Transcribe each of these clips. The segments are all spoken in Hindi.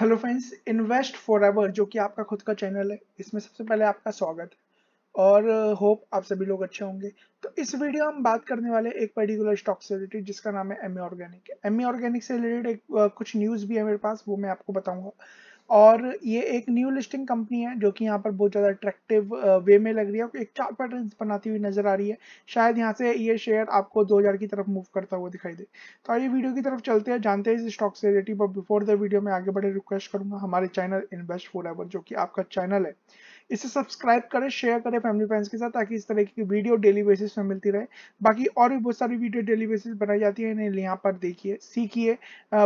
hello friends invest forever जो कि आपका खुद का चैनल है इसमें सबसे पहले आपका स्वागत है और होप uh, आप सभी लोग अच्छे होंगे तो इस वीडियो हम बात करने वाले एक पर्टिकुलर स्टॉक से रिलेटेड जिसका नाम है एम ऑर्गेनिक एम ऑर्गेनिक से रिलेटेड एक uh, कुछ न्यूज़ भी है मेरे पास वो मैं आपको बताऊंगा और ये एक न्यू लिस्टिंग कंपनी है जो कि यहाँ पर बहुत ज़्यादा अट्रैक्टिव वे में लग रही है एक चार पैटर्न बनाती हुई नजर आ रही है शायद यहाँ से ये शेयर आपको 2000 की तरफ मूव करता हुआ दिखाई दे तो आइए वीडियो की तरफ चलते हैं जानते हैं इस स्टॉक से रिलेटेड बिफोर द वीडियो में आगे बढ़े रिक्वेस्ट करूंगा हमारे चैनल इन्वेस्ट फोर जो कि आपका चैनल है इसे सब्सक्राइब करें शेयर करें फैमिली फ्रेंड्स के साथ ताकि इस तरह की वीडियो डेली बेसिस पर मिलती रहे बाकी और भी बहुत सारी वीडियो डेली बेसिस बनाई जाती है इन्हें यहाँ पर देखिए सीखिए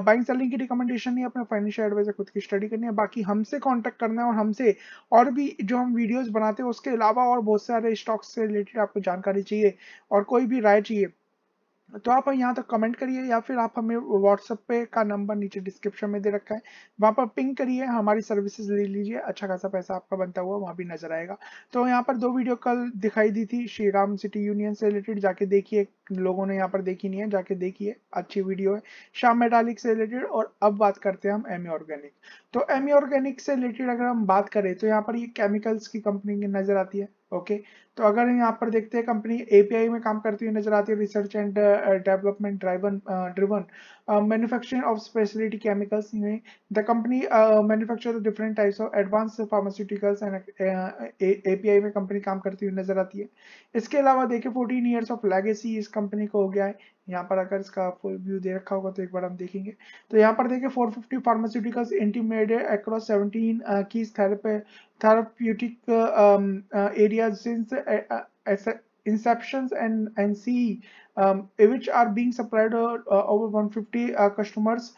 बाइंग सेलिंग की रिकमेंडेशन है अपने फाइनेंशियल एडवाइजर खुद की स्टडी करनी है बाकी हमसे कॉन्टैक्ट करना है और हमसे और भी जो हम वीडियोज़ बनाते हैं उसके अलावा और बहुत सारे स्टॉक्स से रिलेटेड आपको जानकारी चाहिए और कोई भी राय चाहिए तो आप यहाँ तक कमेंट करिए या फिर आप हमें व्हाट्सएप पे का नंबर नीचे डिस्क्रिप्शन में दे रखा है वहाँ पर पिंग करिए हमारी सर्विसेज ले लीजिए अच्छा खासा पैसा आपका बनता हुआ वहाँ भी नजर आएगा तो यहाँ पर दो वीडियो कल दिखाई दी थी श्री राम सिटी यूनियन से रिलेटेड जाके देखिए लोगों ने यहाँ पर देखी नहीं है जाके देखिए अच्छी वीडियो है शाम मेटालिक से रिलेटेड और अब बात करते हैं हम एम ऑर्गेनिक तो एम ऑर्गेनिक से रिलेटेड अगर हम बात करें तो यहाँ पर ये केमिकल्स की कंपनी नजर आती है ओके तो अगर यहाँ पर देखते हैं कंपनी एपीआई में काम करती हुई नजर आती है research and development driven driven manufacturing of specialty chemicals में the company manufacture different types of advance pharmaceuticals and API में कंपनी काम करती हुई नजर आती है इसके अलावा देखिए फोर्टीन ईयर्स ऑफ लेगेसी इस कंपनी को हो गया है यहाँ पर अगर इसका फुल व्यू दे रखा होगा तो एक बार हम देखेंगे तो यहाँ पर देखिए 450 pharmaceuticals intermediates across 17 keys therapy therapeutic uh, um, uh, areas since uh, inceptions and and see um, which are being supplied over 150 customers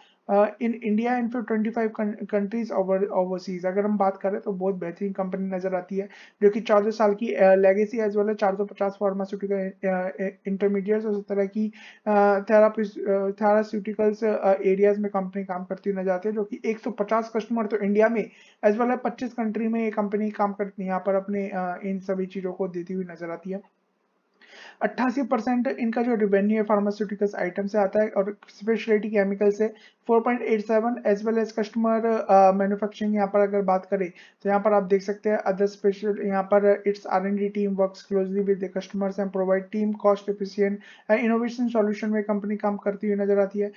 in India and फिर 25 कंट्रीज ओवरसीज अगर हम बात करें तो बहुत बेहतरीन कंपनी नजर आती है जो कि चौदह साल की लेगेसी एज वेल चार सौ पचास फार्मास्यूटिकल इंटरमीडिएट्स uh, uh, और तरह की थेरास्यूटिकल्स uh, एरियाज में कंपनी काम करती हुई नजर आती है जो कि 150 कस्टमर तो इंडिया में एज वेल पच्चीस कंट्री में ये कंपनी काम करती है यहाँ पर अपने इन सभी चीज़ों को देती हुई नजर आती है अट्ठासी परसेंट इनका जो रेवेन्यू है फार्मास्यूटिकल्स आइटम से आता है और स्पेशलिटी केमिकल से 4.87 as well as customer manufacturing यहाँ पर अगर बात करें तो यहाँ पर आप देख सकते हैं अदर स्पेशल यहाँ पर it's R and D team works closely with the customers and provide team cost efficient innovation solution में कंपनी काम करती हुई नजर आती है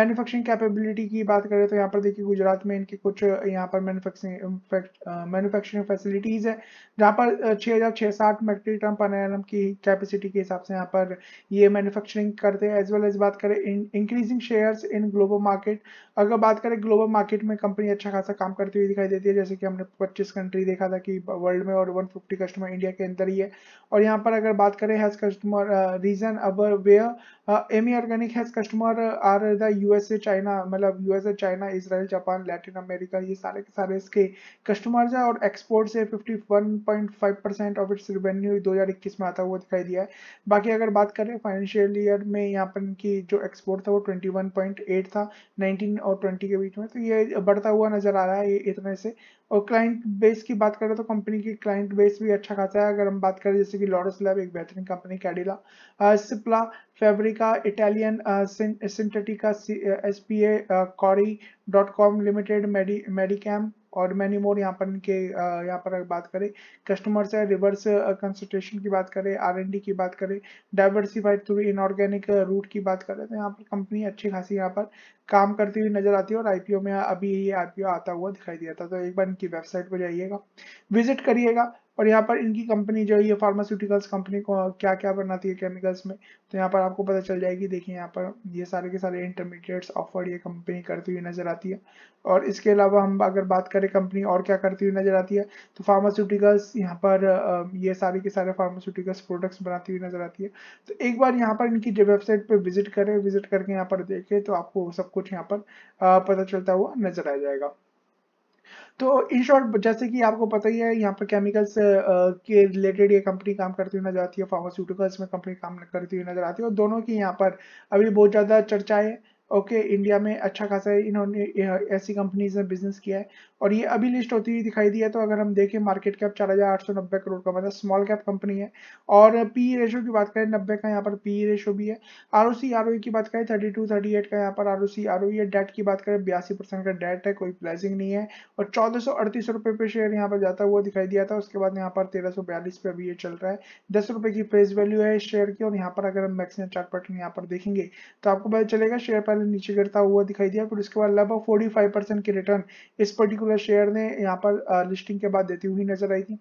मैन्युफैक्चरिंग कैपेबिलिटी की बात करें तो यहाँ पर देखिए गुजरात में इनके कुछ uh, यहाँ पर मैन्युफैक्चरिंग फैसिलिटीज है जहाँ पर uh, छः हज़ार छः साठ मेट्रिक टन पर की कैपेसिटी कैपेसिटी के हिसाब से यहाँ पर ये मैन्युफैक्चरिंग करते हैं एज वेल एज बात करें increasing share in global market अगर बात करें ग्लोबल मार्केट में कंपनी अच्छा खासा काम करती हुई दिखाई देती है जैसे कि हमने पच्चीस कंट्री देखा था कि वर्ल्ड में और वन कस्टमर इंडिया के अंदर ही है और यहाँ पर अगर बात करें हैज कस्टमर रीजन अब where Ami organic has customer are the USA China मतलब USA China Israel Japan Latin America ये सारे के सारे इसके कस्टमर्स हैं और एक्सपोर्ट से 51.5 परसेंट ऑफ इट्स रेवेन्यू 2021 में आता हुआ दिखाई दिया है बाकी अगर बात करें फाइनेंशियल ईयर में यहाँ पर इनकी जो एक्सपोर्ट था वो 21.8 था 19 और 20 के बीच में तो ये बढ़ता हुआ नजर आ रहा है ये इतने तो से और क्लाइंट बेस की बात करें तो कंपनी की क्लाइंट बेस भी अच्छा खासा है अगर हम बात करें जैसे कि लॉरस लैब एक बेहतरीन company Cadila Cipla Fabbrica Italian Sintetica S P A Corey dot com limited मेडी मेडिकैम और मैनी मोर यहाँ पर इनके यहाँ पर बात करें कस्टमर से रिवर्स कंसल्टेशन की बात करें आर की बात करें डाइवर्सिफाइड थ्रू इनऑर्गेनिक रूट की बात करें तो यहाँ पर कंपनी अच्छी खासी यहाँ पर काम करती हुई नजर आती है और आईपीओ में अभी ये आईपीओ आता हुआ दिखाई दिया था तो एक बार इनकी वेबसाइट पर जाइएगा विजिट करिएगा और यहाँ पर इनकी कंपनी जो है ये फार्मास्यूटिकल्स कंपनी को क्या क्या बनाती है केमिकल्स में तो यहाँ पर आपको पता चल जाएगी देखिए यहाँ पर ये सारे के सारे इंटरमीडिएट्स ऑफर ये कंपनी करती हुई नजर आती है और इसके अलावा हम अगर बात करें कंपनी और क्या करती हुई नजर आती है तो फार्मास्यूटिकल्स यहाँ पर ये सारे के सारे फार्मास्यूटिकल्स प्रोडक्ट्स बनाती हुई नजर आती है तो एक बार यहाँ पर इनकी वेबसाइट पर विजिट करें विजिट करके यहाँ पर देखें तो आपको सब कुछ यहाँ पर पता चलता हुआ नजर आ जाएगा तो इन शॉर्ट जैसे कि आपको पता ही है यहाँ पर केमिकल्स के रिलेटेड ये कंपनी काम करती हुई नजर आती है फार्मास्यूटिकल्स में कंपनी काम करती हुई नजर आती है और दोनों की यहाँ पर अभी बहुत ज़्यादा चर्चा है ओके okay, इंडिया में अच्छा खासा इन्होंने ऐसी कंपनीज में बिजनेस किया है और ये अभी लिस्ट होती हुई दिखाई दी है तो अगर हम देखें मार्केट कैप चार हजार आठ सौ नब्बे करोड़ का मतलब स्मॉल कैप कंपनी है और पी रेशो e की बात करें नब्बे का यहाँ पर पी रेशो e भी है R O C R O की बात करें थर्टी टू थर्टी एट का यहाँ पर R O C R O है डेट की बात करें बयासी परसेंट का डेट है कोई प्लेसिंग नहीं है और चौदह सौ अड़तीस रुपये पे शेयर यहाँ पर जाता हुआ दिखाई दिया था उसके बाद यहाँ पर तेरह सौ बयालीस पे अभी ये चल रहा है दस रुपये की फेस वैल्यू है शेयर की और यहाँ पर अगर हम मैक्सिमम चार्ट पैटर्न यहाँ पर देखेंगे तो आपको पता चलेगा शेयर पर में नीचे गिरता हुआ दिखाई दिया फिर उसके बाद लगभग 45 परसेंट की रिटर्न इस पर्टिकुलर शेयर ने यहाँ पर लिस्टिंग के बाद देती हुई नजर आई थी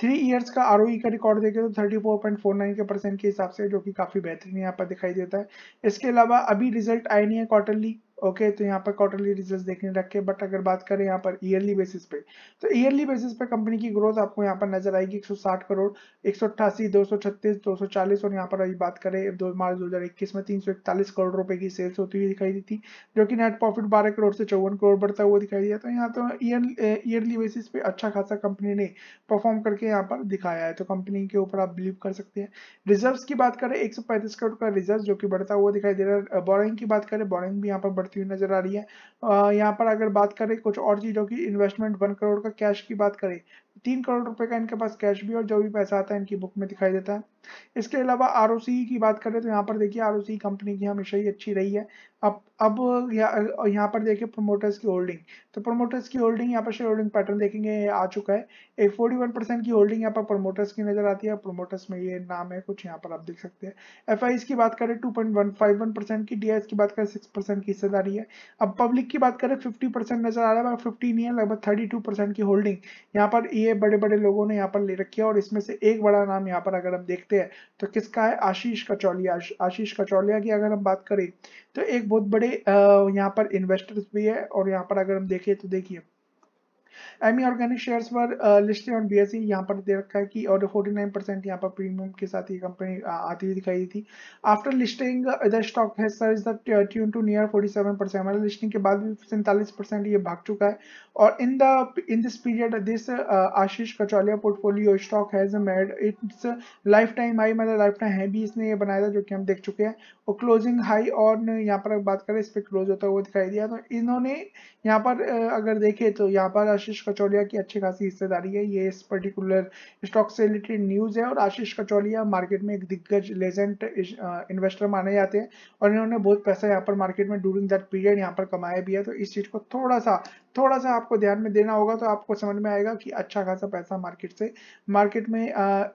थ्री इयर्स का आर e का रिकॉर्ड देखे तो 34.49 के परसेंट के हिसाब से जो कि काफ़ी बेहतरीन यहाँ पर दिखाई देता है इसके अलावा अभी रिजल्ट आए नहीं है क्वार्टरली ओके okay, तो यहाँ पर क्वार्टरली रिजल्ट देखने रखे बट अगर बात करें यहाँ पर ईयरली बेसिस पे तो ईयरली बेसिस पे कंपनी की ग्रोथ आपको यहाँ पर नजर आएगी 160 करोड़ एक सौ अट्ठासी दो सौ छत्तीस दो सौ चालीस और यहाँ पर अभी बात करें दो मार्च 2021 में तीन सौ इकतालीस करोड़ रुपए की सेल्स होती हुई दिखाई दी थी जो कि नेट प्रॉफिट बारह करोड़ से चौवन करोड़ बढ़ता हुआ दिखाई दिया तो यहाँ तो ईयरली बेसिस पे अच्छा खासा कंपनी ने परफॉर्म करके यहाँ पर दिखाया है तो कंपनी के ऊपर आप बिलीव कर सकते हैं रिजर्व की बात करें एक करोड़ का रिजर्व जो कि बढ़ता हुआ दिखाई दे रहा है बोरिंग की बात करें बोरिंग भी यहाँ पर बढ़ती हुई नजर आ रही है यहाँ पर अगर बात करें कुछ और चीज़ों की इन्वेस्टमेंट वन करोड़ का कैश की बात करें तीन करोड़ रुपए का इनके पास कैश भी और जो भी पैसा आता है इनकी बुक में दिखाई देता है इसके अलावा आर की बात करें तो यहाँ पर देखिए आर कंपनी की हमेशा ही अच्छी रही है अब अब यहाँ यहाँ पर देखिए प्रोमोटर्स की होल्डिंग तो प्रोमोटर्स की होल्डिंग यहाँ पर शेयर होल्डिंग पैटर्न देखेंगे आ चुका है एक फोर्टी वन परसेंट की होल्डिंग यहाँ पर प्रोमोटर्स की नजर आती है प्रोमोटर्स में ये नाम है कुछ यहाँ पर आप देख सकते हैं एफ की बात करें two point one five one percent की डी की बात करें सिक्स की हिस्सेदारी है अब पब्लिक की बात करें फिफ्टी नजर आ रहा है फिफ्टी नहीं है लगभग थर्टी की होल्डिंग यहाँ पर ई e है बड़े बड़े लोगों ने यहाँ पर ले रखी है और इसमें से एक बड़ा नाम यहाँ पर अगर हम देखते हैं तो किसका है आशीष कचौलिया आशीष कचौलिया की अगर हम बात करें तो एक बहुत बड़े यहाँ पर इन्वेस्टर्स भी है और यहाँ पर अगर हम देखें तो देखिए एमी ऑर्गेनिक शेयर्स पर लिस्टेड ऑन बीएसई e यहाँ पर दे रखा है कि और 49 परसेंट यहाँ पर प्रीमियम के साथ ये कंपनी आती हुई दिखाई दी थी after listing the stock has surge the tune to near 47 percent हमारे लिस्टिंग के बाद भी सैंतालीस परसेंट ये भाग चुका है और in the in this period this Ashish Kacholia portfolio stock has made its lifetime high मतलब लाइफ टाइम है भी इसने ये बनाया था जो कि हम देख चुके हैं और क्लोजिंग हाई और यहाँ पर बात करें इस पर क्लोज होता हुआ दिखाई दिया तो इन्होंने यहाँ पर अगर देखे तो यहाँ पर आशीष कचौलिया की अच्छी खासी हिस्सेदारी है ये इस पर्टिकुलर स्टॉक से रिलेटेड न्यूज़ है और आशीष कचौलिया मार्केट में एक दिग्गज लेजेंट इन्वेस्टर माने जाते हैं और इन्होंने बहुत पैसा यहाँ पर मार्केट में ड्यूरिंग दैट पीरियड यहाँ पर कमाया भी है तो इस चीज़ को थोड़ा सा थोड़ा सा आपको ध्यान में देना होगा तो आपको समझ में आएगा कि अच्छा खासा पैसा मार्केट से मार्केट में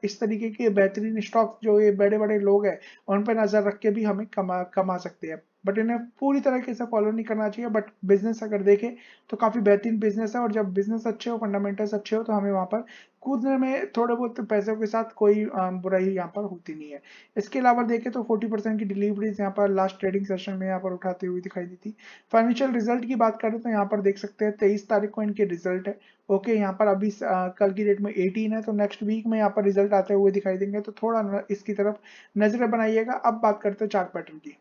इस तरीके के बेहतरीन स्टॉक्स जो ये बड़े बड़े लोग हैं उन पर नज़र रख के भी हमें कमा कमा सकते हैं बट इन्हें पूरी तरीके से फॉलो नहीं करना चाहिए बट बिजनेस अगर देखें तो काफ़ी बेहतरीन बिजनेस है और जब बिजनेस अच्छे हो फंडामेंटल्स अच्छे हो तो हमें वहां पर कूदने में थोड़े बहुत पैसों के साथ कोई बुराई यहाँ पर होती नहीं है इसके अलावा देखें तो 40 परसेंट की डिलीवरीज यहाँ पर लास्ट ट्रेडिंग सेशन में यहाँ पर उठाती हुई दिखाई दी थी फाइनेंशियल रिजल्ट की बात करें तो यहाँ पर देख सकते हैं तेईस तारीख को इनके रिजल्ट है ओके यहाँ पर अभी कल की डेट में एटीन है तो नेक्स्ट वीक में यहाँ पर रिजल्ट आते हुए दिखाई देंगे तो थोड़ा इसकी तरफ नजर बनाइएगा अब बात करते हैं चार्ट पैटर्न की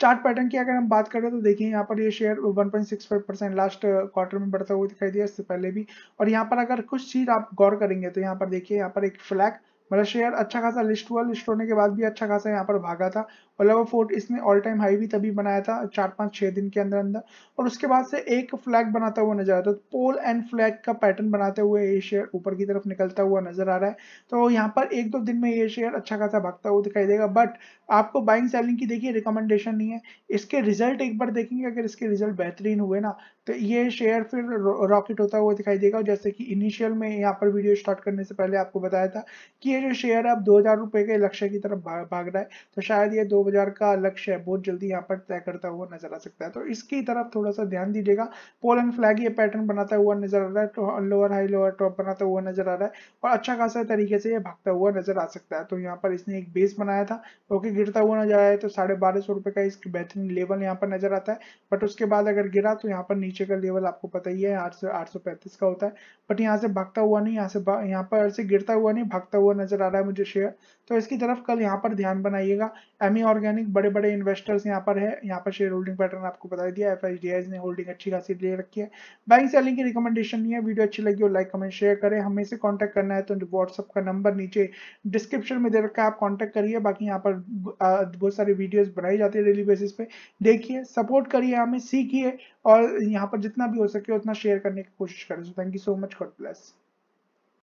चार्ट पैटर्न की अगर हम बात करें तो देखिए यहाँ पर ये शेयर 1.65 परसेंट लास्ट क्वार्टर में बढ़ता हुआ दिखाई दिया इससे पहले भी और यहाँ पर अगर कुछ चीज आप गौर करेंगे तो यहाँ पर देखिए यहाँ पर एक फ्लैग मतलब शेयर अच्छा खासा लिस्ट हुआ लिस्ट होने के बाद भी अच्छा खासा यहाँ पर भागा था और लेवल फोर्ट इसने ऑल टाइम हाई भी तभी बनाया था चार पाँच छह दिन के अंदर अंदर और उसके बाद से एक फ्लैग बनाता हुआ नजर आता है तो पोल एंड फ्लैग का पैटर्न बनाते हुए ये शेयर ऊपर की तरफ निकलता हुआ नजर आ रहा है तो यहाँ पर एक दो दिन में ये शेयर अच्छा खासा भागता हुआ दिखाई देगा बट आपको बाइंग सेलिंग की देखिए रिकमेंडेशन नहीं है इसके रिजल्ट एक बार देखेंगे अगर इसके रिजल्ट बेहतरीन हुए ना तो ये शेयर फिर रॉकेट होता हुआ दिखाई देगा जैसे कि इनिशियल में यहाँ पर वीडियो स्टार्ट करने से पहले आपको बताया था कि ये जो शेयर अब दो हज़ार रुपये के लक्ष्य की तरफ भाग रहा है तो शायद ये दो बाजार का लक्ष्य है बहुत जल्दी यहाँ पर तय करता हुआ नजर आ सकता है तो इसकी तरफ थोड़ा सा ध्यान दीजिएगा पोल एंड फ्लैग ये पैटर्न बनाता हुआ नजर आ रहा है तो लोअर हाई लोअर टॉप बनाता हुआ नजर आ रहा है और अच्छा खासा तरीके से ये भागता हुआ नजर आ सकता है तो यहाँ पर इसने एक बेस बनाया था ओके गिरता हुआ नजर आया तो साढ़े बारह सौ रुपए का इसकी बेहतरीन लेवल यहाँ पर नजर आता है बट उसके बाद अगर गिरा तो यहाँ पर नीचे का लेवल आपको पता ही है आठ सौ आठ सौ पैंतीस का होता है बट यहाँ से भागता हुआ नहीं यहाँ से यहाँ पर से गिरता हुआ नहीं भागता हुआ नजर आ रहा है मुझे शेयर तो इसकी तरफ कल यहाँ पर ध्यान बनाइएगा एमी ऑर्गेनिक बड़े बड़े इन्वेस्टर्स यहाँ पर है यहाँ पर शेयर होल्डिंग पैटर्न आपको बता दिया एफ ने होल्डिंग अच्छी खासी ले रखी है बैंक सेलिंग की रिकमेंडेशन नहीं है वीडियो अच्छी लगी हो लाइक कमेंट शेयर करें हमें से कॉन्टैक्ट करना है तो व्हाट्सअप का नंबर नीचे डिस्क्रिप्शन में दे रखा है आप कॉन्टैक्ट करिए बाकी यहाँ पर बहुत सारी वीडियोज बनाई जाती है डेली बेसिस पे देखिए सपोर्ट करिए हमें सीखिए और यहाँ पर जितना भी हो सके उतना शेयर करने की कोशिश करें so thank you so much God bless